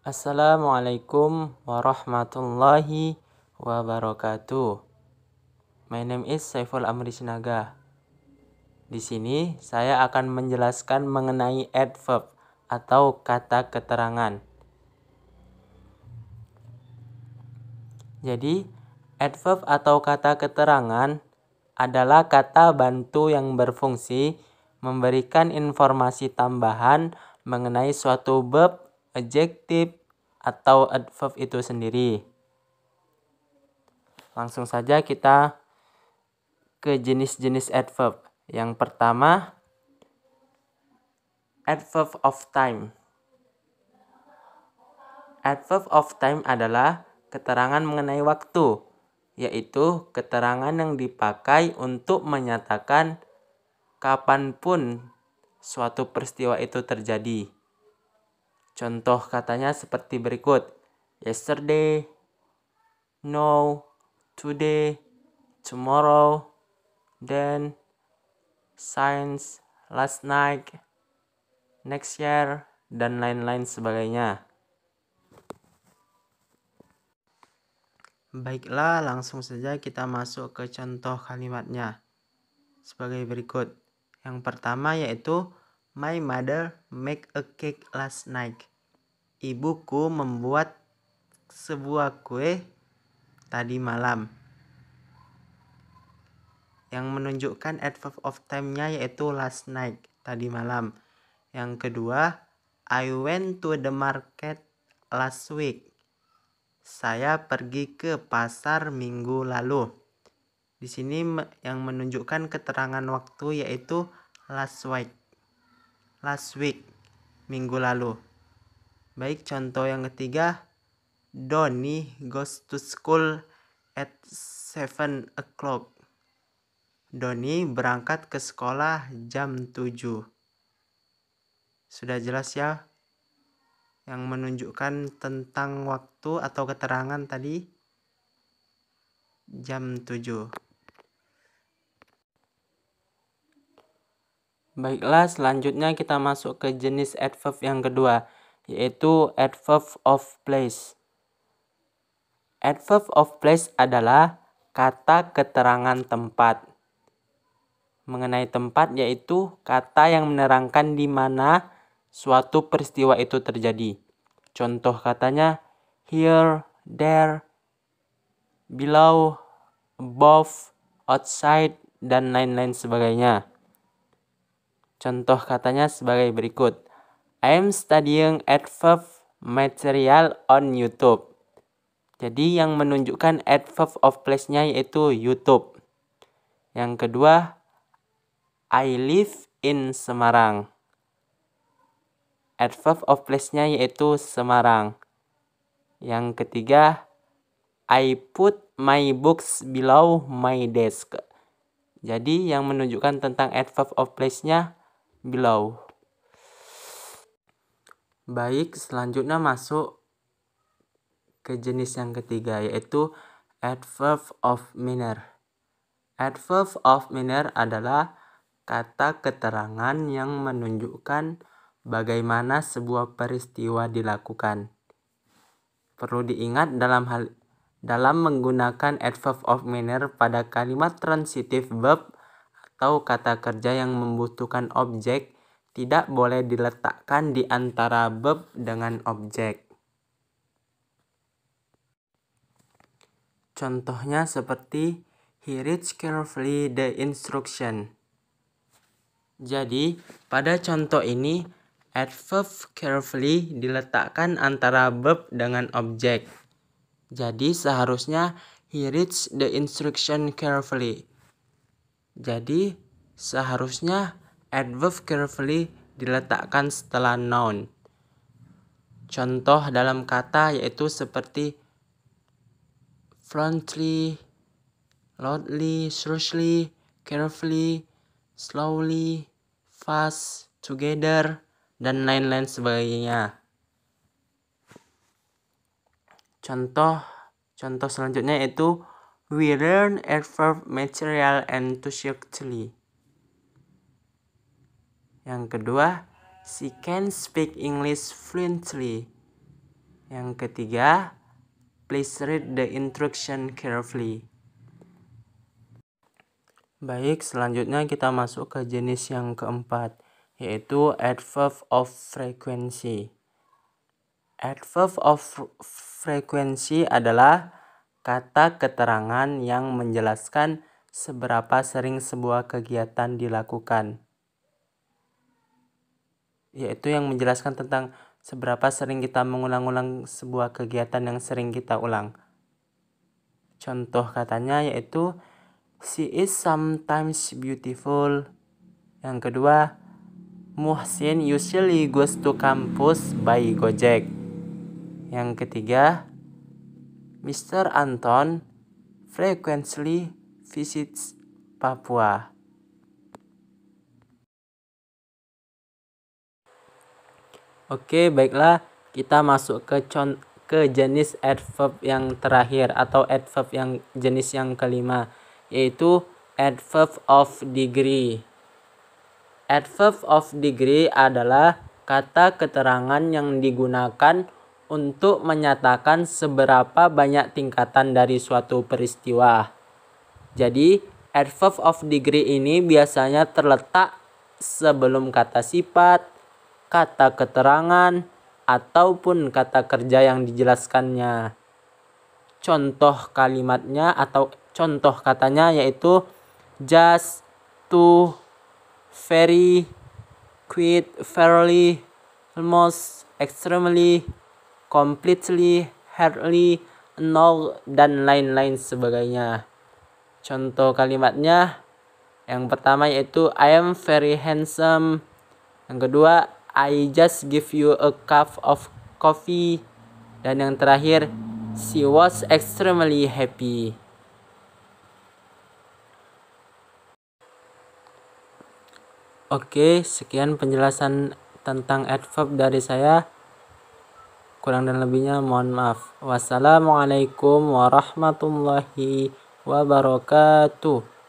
Assalamualaikum warahmatullahi wabarakatuh. My name is Saiful Amri Sinaga. Di sini saya akan menjelaskan mengenai adverb atau kata keterangan. Jadi, adverb atau kata keterangan adalah kata bantu yang berfungsi memberikan informasi tambahan mengenai suatu verb, adjektif, atau adverb itu sendiri. Langsung saja kita ke jenis-jenis adverb. Yang pertama, adverb of time. Adverb of time adalah keterangan mengenai waktu, yaitu keterangan yang dipakai untuk menyatakan kapanpun suatu peristiwa itu terjadi. Contoh katanya seperti berikut. Yesterday, no, today, tomorrow, then, science, last night, next year, dan lain-lain sebagainya. Baiklah, langsung saja kita masuk ke contoh kalimatnya. Sebagai berikut. Yang pertama yaitu My mother make a cake last night ibuku membuat sebuah kue tadi malam yang menunjukkan adverb of time-nya yaitu last night, tadi malam. Yang kedua, I went to the market last week. Saya pergi ke pasar minggu lalu. Di sini yang menunjukkan keterangan waktu yaitu last week. Last week, minggu lalu. Baik, contoh yang ketiga, Donny goes to school at 7 o'clock. Doni berangkat ke sekolah jam 7. Sudah jelas ya yang menunjukkan tentang waktu atau keterangan tadi jam 7. Baiklah, selanjutnya kita masuk ke jenis adverb yang kedua yaitu adverb of place. Adverb of place adalah kata keterangan tempat. Mengenai tempat yaitu kata yang menerangkan di mana suatu peristiwa itu terjadi. Contoh katanya here, there, below, above, outside, dan lain-lain sebagainya. Contoh katanya sebagai berikut. I'm studying adverb material on YouTube. Jadi yang menunjukkan adverb of place-nya yaitu YouTube. Yang kedua, I live in Semarang. Adverb of place-nya yaitu Semarang. Yang ketiga, I put my books below my desk. Jadi yang menunjukkan tentang adverb of place-nya below. Baik, selanjutnya masuk ke jenis yang ketiga yaitu adverb of manner. Adverb of manner adalah kata keterangan yang menunjukkan bagaimana sebuah peristiwa dilakukan. Perlu diingat dalam hal dalam menggunakan adverb of manner pada kalimat transitive verb atau kata kerja yang membutuhkan objek tidak boleh diletakkan di antara bab dengan objek. Contohnya seperti he reads carefully the instruction. Jadi, pada contoh ini adverb carefully diletakkan antara verb dengan objek. Jadi, seharusnya he reads the instruction carefully. Jadi, seharusnya Adverb carefully diletakkan setelah noun. Contoh dalam kata yaitu seperti frontly, loudly, slushly, carefully, slowly, fast, together, dan lain-lain sebagainya. Contoh contoh selanjutnya yaitu we learn adverb material enthusiastically. Yang kedua, she can speak English fluently. Yang ketiga, please read the instruction carefully. Baik, selanjutnya kita masuk ke jenis yang keempat, yaitu adverb of frequency. Adverb of frequency adalah kata keterangan yang menjelaskan seberapa sering sebuah kegiatan dilakukan yaitu yang menjelaskan tentang seberapa sering kita mengulang-ulang sebuah kegiatan yang sering kita ulang. Contoh katanya yaitu she is sometimes beautiful. Yang kedua, Muhsin usually goes to campus by Gojek. Yang ketiga, Mr. Anton frequently visits Papua. Oke, baiklah kita masuk ke con ke jenis adverb yang terakhir atau adverb yang jenis yang kelima yaitu adverb of degree. Adverb of degree adalah kata keterangan yang digunakan untuk menyatakan seberapa banyak tingkatan dari suatu peristiwa. Jadi, adverb of degree ini biasanya terletak sebelum kata sifat, kata keterangan, ataupun kata kerja yang dijelaskannya. Contoh kalimatnya atau contoh katanya yaitu just to very quit fairly almost extremely completely hardly no dan lain-lain sebagainya. Contoh kalimatnya yang pertama yaitu I am very handsome. Yang kedua I just give you a cup of coffee. Dan yang terakhir, she was extremely happy. Oke, sekian penjelasan tentang adverb dari saya. Kurang dan lebihnya mohon maaf. Wassalamualaikum warahmatullahi wabarakatuh.